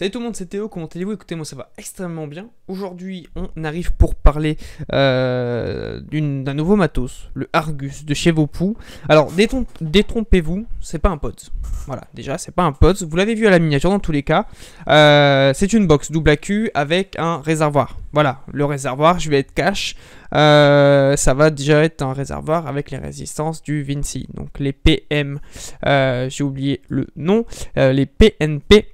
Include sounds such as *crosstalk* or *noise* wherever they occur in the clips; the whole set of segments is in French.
Salut tout le monde, c'est Théo, comment allez-vous Écoutez, moi ça va extrêmement bien. Aujourd'hui, on arrive pour parler euh, d'un nouveau matos, le Argus de chez Vopou. Alors, détrompez-vous, c'est pas un PODS. Voilà, déjà, c'est pas un PODS. Vous l'avez vu à la miniature dans tous les cas. Euh, c'est une box double AQ avec un réservoir. Voilà, le réservoir, je vais être cash. Euh, ça va déjà être un réservoir avec les résistances du Vinci. Donc les PM, j'ai oublié le nom, les PNP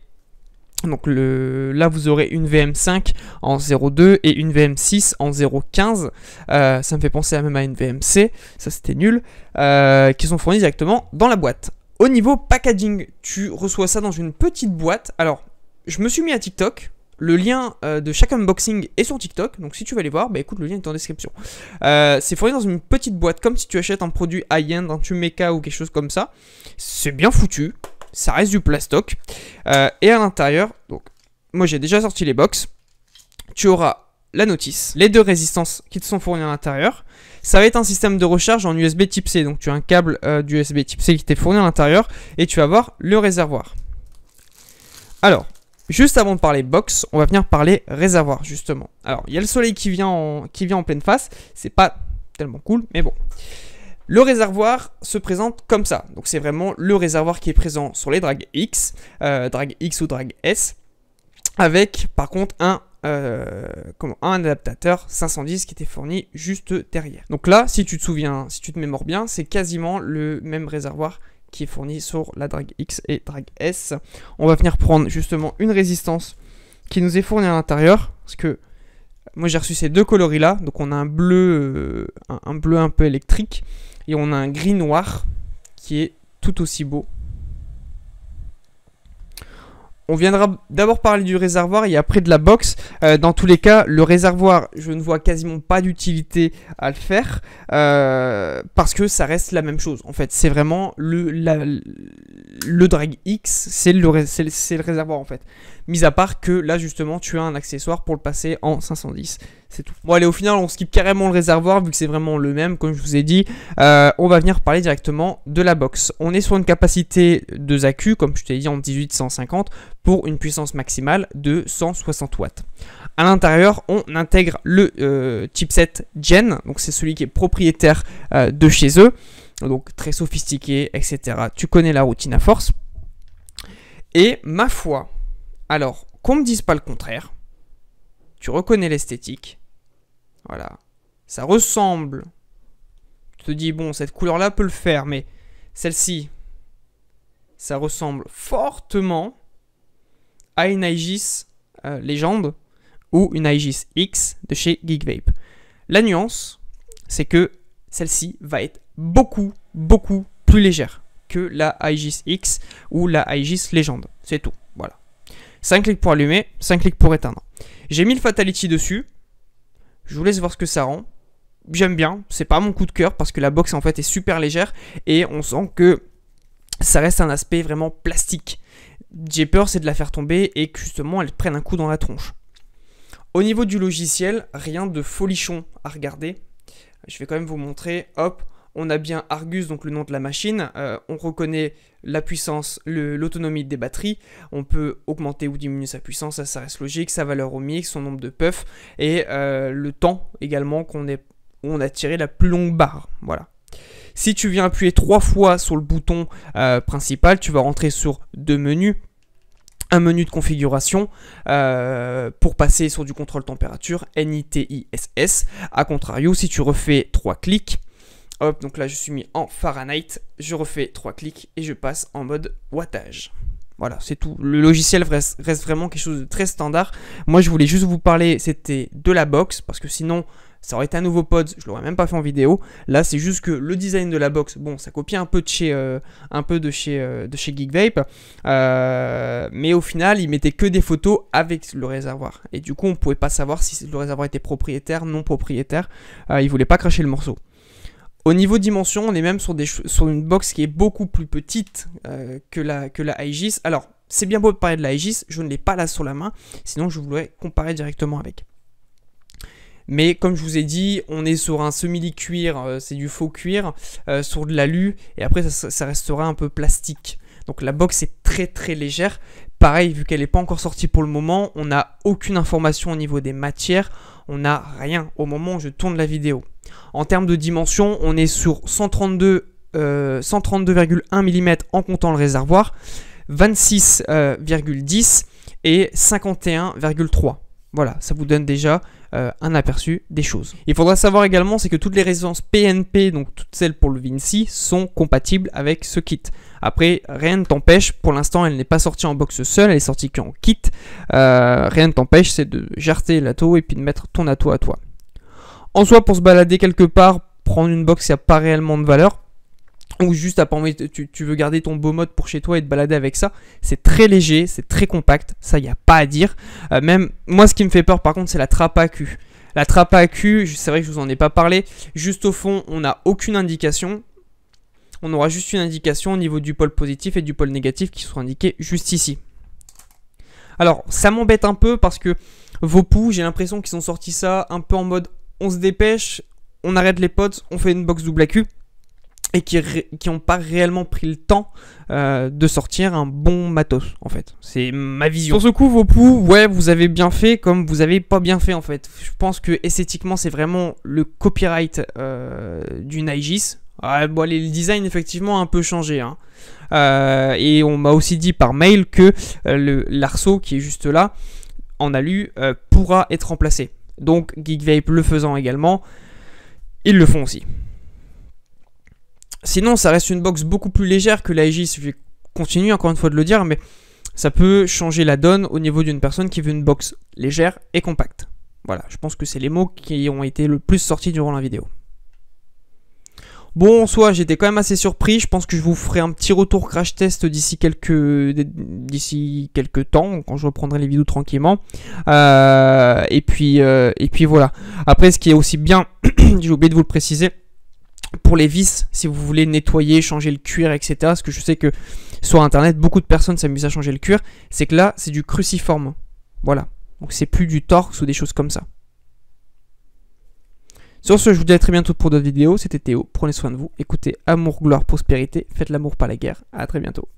donc là, vous aurez une VM5 en 0.2 et une VM6 en 0.15. Euh, ça me fait penser à même à une VMC, ça c'était nul, euh, qui sont fournis directement dans la boîte. Au niveau packaging, tu reçois ça dans une petite boîte. Alors, je me suis mis à TikTok, le lien euh, de chaque unboxing est sur TikTok, donc si tu veux aller voir, bah, écoute, le lien est en description. c'est fourni dans une petite boîte, comme si tu achètes un produit high-end, un Tumeca ou quelque chose comme ça. C'est bien foutu, ça reste du plastoc. Euh, et à l'intérieur, donc, moi j'ai déjà sorti les box. Tu auras la notice, les deux résistances qui te sont fournies à l'intérieur. Ça va être un système de recharge en USB type C, donc tu as un câble USB euh, d'USB type C qui t'est fourni à l'intérieur, et tu vas voir le réservoir. Alors, juste avant de parler box, on va venir parler réservoir, justement. Alors, il y a le soleil qui vient qui vient en pleine face, c'est pas tellement cool, mais bon. Le réservoir se présente comme ça. Donc c'est vraiment le réservoir qui est présent sur les Drag X, euh, X ou Drag S, avec par contre un, euh, adaptateur 510 qui était fourni juste derrière. Donc là, si tu te souviens, si tu te mémores bien, c'est quasiment le même réservoir qui est fourni sur la Drag X et Drag S. On va venir prendre justement une résistance qui nous est fournie à l'intérieur, parce que moi j'ai reçu ces deux coloris là, donc on a un bleu, euh, un bleu un peu électrique et on a un gris noir qui est tout aussi beau. On viendra d'abord parler du réservoir et après de la box. Euh, dans tous les cas, le réservoir, je ne vois quasiment pas d'utilité à le faire euh, parce que ça reste la même chose. En fait, c'est vraiment le, le drag X, c'est le, le, réservoir en fait. Mis à part que là, justement, tu as un accessoire pour le passer en 510. Bon allez, au final, on skip carrément le réservoir vu que c'est vraiment le même, comme je vous ai dit. Euh, on va venir parler directement de la box. On est sur une capacité de zacu comme je t'ai dit, en 1850 pour une puissance maximale de 160 watts. À l'intérieur, on intègre le euh, chipset Gen, donc c'est celui qui est propriétaire euh, de chez eux, donc très sophistiqué, etc. Tu connais la routine à force. Et ma foi, alors qu'on me dise pas le contraire, tu reconnais l'esthétique, voilà. Ça ressemble. Tu te dis, bon, cette couleur-là peut le faire, mais celle-ci, ça ressemble fortement à une Aegis euh, légende ou une Aegis X de chez Geekvape. La nuance, c'est que celle-ci va être beaucoup, beaucoup plus légère que la Aegis X ou la Aegis légende. C'est tout, voilà. 5 clics pour allumer, 5 clics pour éteindre. J'ai mis le Fatality dessus, je vous laisse voir ce que ça rend. J'aime bien, c'est pas mon coup de cœur parce que la box en fait est super légère et on sent que ça reste un aspect vraiment plastique. J'ai peur c'est de la faire tomber et justement elle prenne un coup dans la tronche. Au niveau du logiciel, rien de folichon à regarder. Je vais quand même vous montrer, hop, on a bien Argus, donc le nom de la machine, euh, on reconnaît la puissance, l'autonomie des batteries, on peut augmenter ou diminuer sa puissance, ça, reste logique, sa valeur au mix son nombre de puffs, et euh, le temps également qu'on on a tiré la plus longue barre, voilà. Si tu viens appuyer trois fois sur le bouton euh, principal, tu vas rentrer sur deux menus, un menu de configuration pour passer sur du contrôle température NITISS. A contrario, si tu refais trois clics, Hop, donc là je suis mis en Fahrenheit, je refais 3 clics et je passe en mode wattage. Voilà, c'est tout. Le logiciel reste, vraiment quelque chose de très standard. Moi je voulais juste vous parler, c'était de la box, parce que sinon ça aurait été un nouveau pod, je l'aurais même pas fait en vidéo. Là c'est juste que le design de la box, bon ça copie un peu de chez, euh, un peu de chez, euh, Geekvape, euh, mais au final il mettait que des photos avec le réservoir. Et du coup on pouvait pas savoir si le réservoir était propriétaire, non propriétaire, il voulait pas cracher le morceau. Au niveau dimension, on est même sur, une box qui est beaucoup plus petite euh, que, la, que la Aegis. Alors, c'est bien beau de parler de la Aegis, je ne l'ai pas là sur la main, sinon je voulais comparer directement avec. Mais comme je vous ai dit, on est sur un semi-cuir, euh, c'est du faux cuir, euh, sur de l'alu, et après ça, ça, restera un peu plastique. Donc la box est très très légère. Pareil, vu qu'elle n'est pas encore sortie pour le moment, on n'a aucune information au niveau des matières, on n'a rien au moment où je tourne la vidéo. En termes de dimension, on est sur 132,1 euh, mm en comptant le réservoir, 26,10 euh, et 51,3. Voilà, ça vous donne déjà euh, un aperçu des choses. Il faudra savoir également, c'est que toutes les résistances PNP, donc toutes celles pour le Vinci, sont compatibles avec ce kit. Après, rien ne t'empêche, pour l'instant elle n'est pas sortie en box seule, elle est sortie qu'en kit. rien ne t'empêche, c'est de jarter l'ato et puis de mettre ton atto à toi en soi, pour se balader quelque part, prendre une box, il n'y a pas réellement de valeur. Ou juste, à envie, tu, veux garder ton beau mode pour chez toi et te balader avec ça. C'est très léger, c'est très compact, ça, il n'y a pas à dire. Euh, même, moi, ce qui me fait peur, par contre, c'est la trappe à cul. La trappe à cul, c'est vrai que je vous en ai pas parlé. Juste au fond, on n'a aucune indication. On aura juste une indication au niveau du pôle positif et du pôle négatif qui seront indiqués juste ici. Alors, ça m'embête un peu parce que vos poux, j'ai l'impression qu'ils ont sorti ça un peu en mode on se dépêche, on arrête les potes, on fait une box double AQ et qui n'ont pas réellement pris le temps euh, de sortir un bon matos en fait. C'est ma vision. Sur ce coup, poux, ouais, vous avez bien fait comme vous avez pas bien fait en fait. Je pense que esthétiquement, c'est vraiment le copyright euh, du Nigis. Ah, le design effectivement a un peu changé. Hein. Euh, et on m'a aussi dit par mail que l'arceau qui est juste là en alu pourra être remplacé. Donc GeekVape le faisant également, ils le font aussi. Sinon, ça reste une box beaucoup plus légère que la je vais continuer encore une fois de le dire, mais ça peut changer la donne au niveau d'une personne qui veut une box légère et compacte. Voilà, je pense que c'est les mots qui ont été le plus sortis durant la vidéo. Bon, en j'étais quand même assez surpris. Je pense que je vous ferai un petit retour crash test d'ici quelques, d'ici quelques temps, quand je reprendrai les vidéos tranquillement. Euh, et, puis, euh, et puis voilà. Après, ce qui est aussi bien, *clears throat* j'ai oublié de vous le préciser, pour les vis, si vous voulez nettoyer, changer le cuir, etc. Parce que je sais que sur Internet, beaucoup de personnes s'amusent à changer le cuir. C'est que là, c'est du cruciforme. Voilà. Donc c'est plus du torx ou des choses comme ça. Sur ce, je vous dis à très bientôt pour d'autres vidéos. C'était Théo, prenez soin de vous, écoutez Amour, Gloire, Prospérité, faites l'amour par la guerre. À très bientôt.